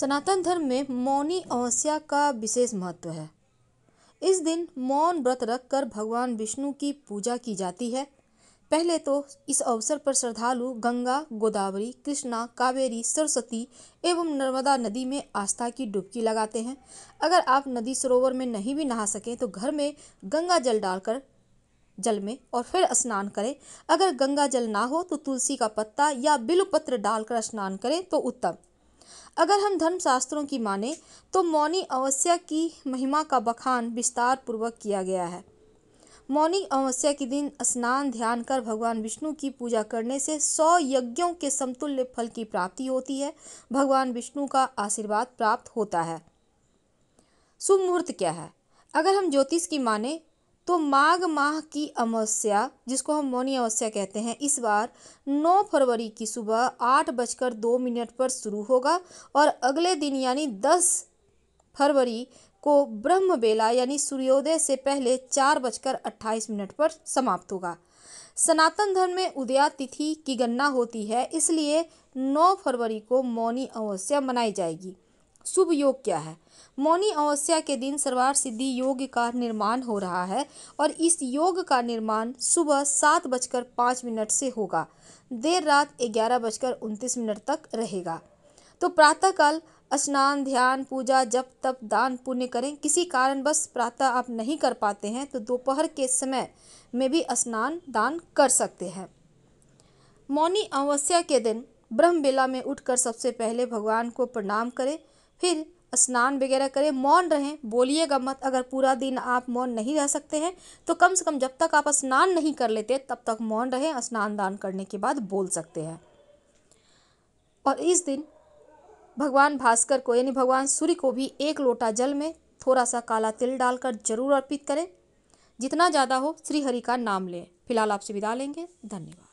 सनातन धर्म में मौनी अमावस्या का विशेष महत्व है इस दिन मौन व्रत रखकर भगवान विष्णु की पूजा की जाती है पहले तो इस अवसर पर श्रद्धालु गंगा गोदावरी कृष्णा कावेरी सरस्वती एवं नर्मदा नदी में आस्था की डुबकी लगाते हैं अगर आप नदी सरोवर में नहीं भी नहा सकें तो घर में गंगा जल डालकर जल में और फिर स्नान करें अगर गंगा जल ना हो तो तुलसी का पत्ता या बिलपत्र डालकर स्नान करें तो उत्तम अगर हम धर्मशास्त्रों की माने तो मौनी अमावस्या की महिमा का बखान विस्तार पूर्वक किया गया है मौनी अमावस्या के दिन स्नान ध्यान कर भगवान विष्णु की पूजा करने से सौ यज्ञों के समतुल्य फल की प्राप्ति होती है भगवान विष्णु का आशीर्वाद प्राप्त होता है शुभ मुहूर्त क्या है अगर हम ज्योतिष की माने तो माघ माह की अमावस्या जिसको हम मौनी अमावस्या कहते हैं इस बार 9 फरवरी की सुबह आठ बजकर दो मिनट पर शुरू होगा और अगले दिन यानी 10 फरवरी को ब्रह्म बेला यानी सूर्योदय से पहले चार बजकर अट्ठाईस मिनट पर समाप्त होगा सनातन धर्म में उदया तिथि की गणना होती है इसलिए 9 फरवरी को मौनी अमावस्या मनाई जाएगी शुभ योग क्या है मौनी अमावस्या के दिन सर्वार सिद्धि योग का निर्माण हो रहा है और इस योग का निर्माण सुबह सात बजकर पाँच मिनट से होगा देर रात ग्यारह बजकर उनतीस मिनट तक रहेगा तो प्रातःकाल स्नान ध्यान पूजा जप तप दान पुण्य करें किसी कारणवश प्रातः आप नहीं कर पाते हैं तो दोपहर के समय में भी स्नान दान कर सकते हैं मौनी अमावस्या के दिन ब्रह्म बेला में उठकर सबसे पहले भगवान को प्रणाम करें फिर स्नान वगैरह करें मौन रहें बोलिएगा मत अगर पूरा दिन आप मौन नहीं रह सकते हैं तो कम से कम जब तक आप स्नान नहीं कर लेते तब तक मौन रहें स्नान दान करने के बाद बोल सकते हैं और इस दिन भगवान भास्कर को यानी भगवान सूर्य को भी एक लोटा जल में थोड़ा सा काला तिल डालकर जरूर अर्पित करें जितना ज़्यादा हो श्री हरि का नाम लें फिलहाल आपसे विदा लेंगे धन्यवाद